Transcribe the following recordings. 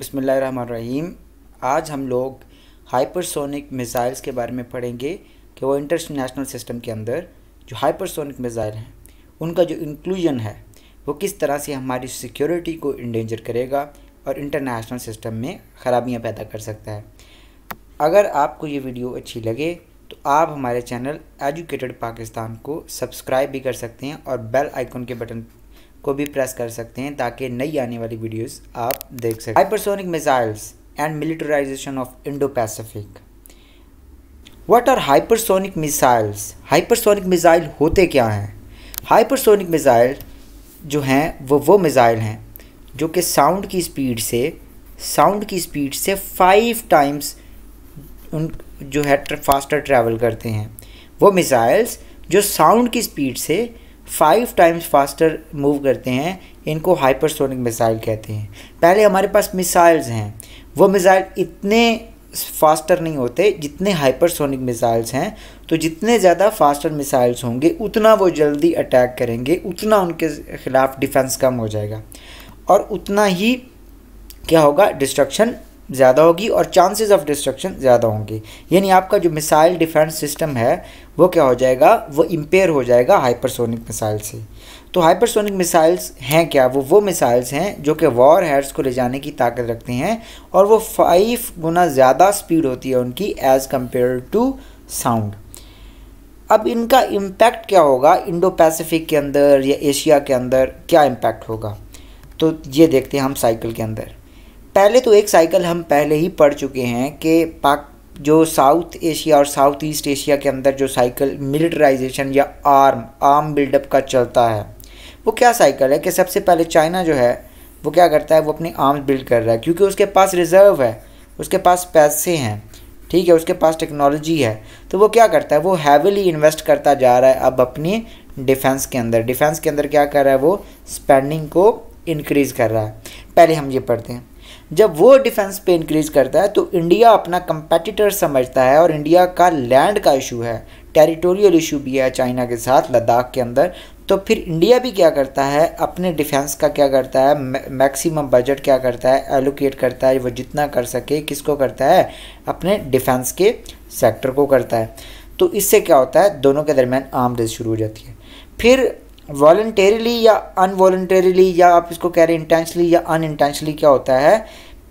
बसमीम आज हम लोग हाइपरसोनिक मिसाइल्स के बारे में पढ़ेंगे कि वो इंटरनेशनल सिस्टम के अंदर जो हाइपरसोनिक मिज़ाइल हैं उनका जो इंक्लूजन है वो किस तरह से हमारी सिक्योरिटी को इंडेंजर करेगा और इंटरनेशनल सिस्टम में ख़राबियाँ पैदा कर सकता है अगर आपको ये वीडियो अच्छी लगे तो आप हमारे चैनल एजुकेटेड पाकिस्तान को सब्सक्राइब भी कर सकते हैं और बेल आइकन के बटन को भी प्रेस कर सकते हैं ताकि नई आने वाली वीडियोस आप देख सकें hypersonic missiles and militarisation of Indo Pacific what are hypersonic missiles hypersonic missile होते क्या हैं हाइपरसोनिक मिसाइल जो हैं वो वो मिसाइल हैं जो कि साउंड की स्पीड से साउंड की स्पीड से फाइव टाइम्स उन जो है फास्टर ट्रैवल करते हैं वो मिसाइल्स जो साउंड की स्पीड से फाइव टाइम्स फास्टर मूव करते हैं इनको हाइपरसोनिक मिसाइल कहते हैं पहले हमारे पास मिसाइल्स हैं वो मिसाइल इतने फास्टर नहीं होते जितने हाइपरसोनिक मिसाइल्स हैं तो जितने ज़्यादा फास्टर मिसाइल्स होंगे उतना वो जल्दी अटैक करेंगे उतना उनके ख़िलाफ़ डिफेंस कम हो जाएगा और उतना ही क्या होगा डिस्ट्रक्शन ज़्यादा होगी और चांसेस ऑफ डिस्ट्रक्शन ज़्यादा होंगे यानी आपका जो मिसाइल डिफेंस सिस्टम है वो क्या हो जाएगा वो इम्पेयर हो जाएगा हाइपरसोनिक मिसाइल से तो हाइपरसोनिक मिसाइल्स हैं क्या वो वो मिसाइल्स हैं जो कि वॉर हेड्स को ले जाने की ताकत रखते हैं और वो फाइव गुना ज़्यादा स्पीड होती है उनकी एज़ कम्पेयर टू साउंड अब इनका इम्पैक्ट क्या होगा इंडो पैसिफिक के अंदर या एशिया के अंदर क्या इम्पैक्ट होगा तो ये देखते हैं हम साइकिल के अंदर पहले तो एक साइकिल हम पहले ही पढ़ चुके हैं कि पाक जो साउथ एशिया और साउथ ईस्ट एशिया के अंदर जो साइकिल मिलिट्राइजेशन या आर्म आर्म बिल्डअप का चलता है वो क्या साइकिल है कि सबसे पहले चाइना जो है वो क्या करता है वो अपने आर्म्स बिल्ड कर रहा है क्योंकि उसके पास रिज़र्व है उसके पास पैसे हैं ठीक है उसके पास टेक्नोलॉजी है तो वो क्या करता है वो हैविली इन्वेस्ट करता जा रहा है अब अपनी डिफेंस के अंदर डिफेंस के अंदर क्या कर रहा है वो स्पेंडिंग को इनक्रीज़ कर रहा है पहले हम ये पढ़ते हैं जब वो डिफेंस पे इंक्रीज करता है तो इंडिया अपना कंपेटिटर समझता है और इंडिया का लैंड का इशू है टेरिटोरियल इशू भी है चाइना के साथ लद्दाख के अंदर तो फिर इंडिया भी क्या करता है अपने डिफेंस का क्या करता है मैक्सिमम बजट क्या करता है एलोकेट करता है वो जितना कर सके किसको करता है अपने डिफेंस के सेक्टर को करता है तो इससे क्या होता है दोनों के दरमियान आम रेस शुरू हो जाती है फिर वॉल्टरीली या अनवॉल्टरीली या आप इसको कह रहे हैं इंटेंशली या अन इंटेंशली क्या होता है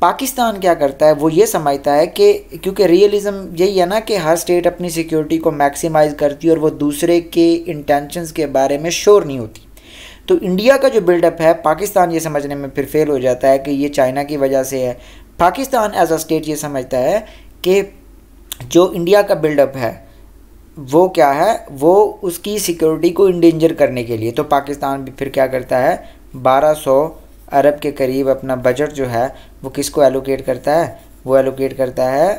पाकिस्तान क्या करता है वो ये समझता है कि क्योंकि रियलिज़म यही है ना कि हर स्टेट अपनी सिक्योरिटी को मैक्सिमाइज करती है और वो दूसरे के इंटेंशंस के बारे में श्योर नहीं होती तो इंडिया का जो बिल्डअप है पाकिस्तान ये समझने में फिर फेल हो जाता है कि ये चाइना की वजह से है पाकिस्तान एज अ स्टेट ये समझता है कि जो इंडिया का बिल्डअप है वो क्या है वो उसकी सिक्योरिटी को इंडेंजर करने के लिए तो पाकिस्तान भी फिर क्या करता है 1200 अरब के करीब अपना बजट जो है वो किसको एलोकेट करता है वो एलोकेट करता है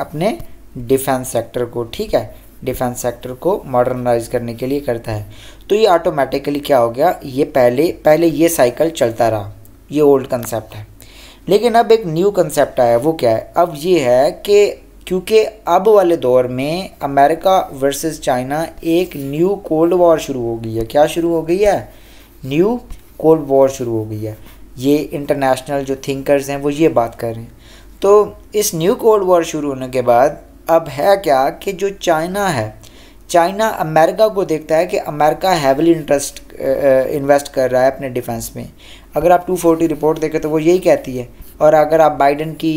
अपने डिफेंस सेक्टर को ठीक है डिफेंस सेक्टर को मॉडर्नाइज करने के लिए करता है तो ये ऑटोमेटिकली क्या हो गया ये पहले पहले ये साइकिल चलता रहा ये ओल्ड कंसेप्ट है लेकिन अब एक न्यू कंसेप्ट आया वो क्या है अब ये है कि क्योंकि अब वाले दौर में अमेरिका वर्सेस चाइना एक न्यू कोल्ड वॉर शुरू हो गई है क्या शुरू हो गई है न्यू कोल्ड वॉर शुरू हो गई है ये इंटरनेशनल जो थिंकर्स हैं वो ये बात कर रहे हैं तो इस न्यू कोल्ड वॉर शुरू होने के बाद अब है क्या कि जो चाइना है चाइना अमेरिका को देखता है कि अमेरिका हैवली इंटरेस्ट इन्वेस्ट कर रहा है अपने डिफेंस में अगर आप 240 रिपोर्ट देखें तो वो यही कहती है और अगर आप बाइडन की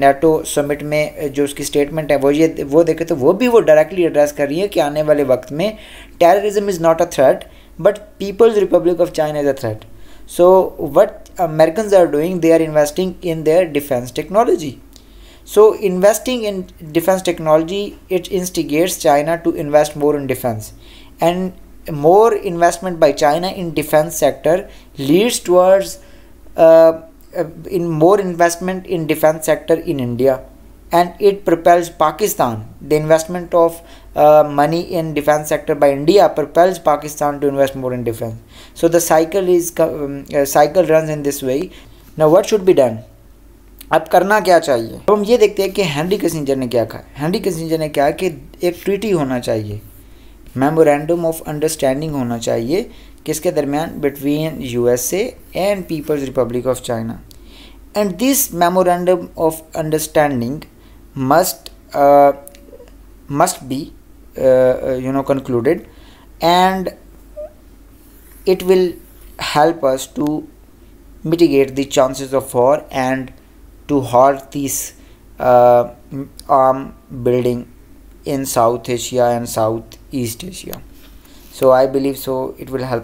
नेटो समिट में जो उसकी स्टेटमेंट है वो ये वो देखें तो वो भी वो डायरेक्टली एड्रेस कर रही है कि आने वाले वक्त में terrorism is not a threat but People's Republic of China is a threat so what American are doing they are investing in their defence technology so investing in defence technology it instigates China to invest more in defence and more investment by China in defence sector leads towards in more investment in defense sector in India and it propels Pakistan. The investment of uh, money in defense sector by India propels Pakistan to invest more in defense. So the cycle is um, uh, cycle runs in this way. Now what should be done? अब करना क्या चाहिए अब हम ये देखते हैं कि हैंनरी कसिंजर ने क्या कहा हैंनरी कसिंजर ने क्या कि एक ट्रीटी होना चाहिए मेमोरेंडम ऑफ अंडरस्टैंडिंग होना चाहिए Between USA and People's Republic of China, and this Memorandum of Understanding of uh, must be uh, uh, you know concluded and it will help us to mitigate the chances of war and to halt these arm building in south asia and southeast asia so i believe so it will help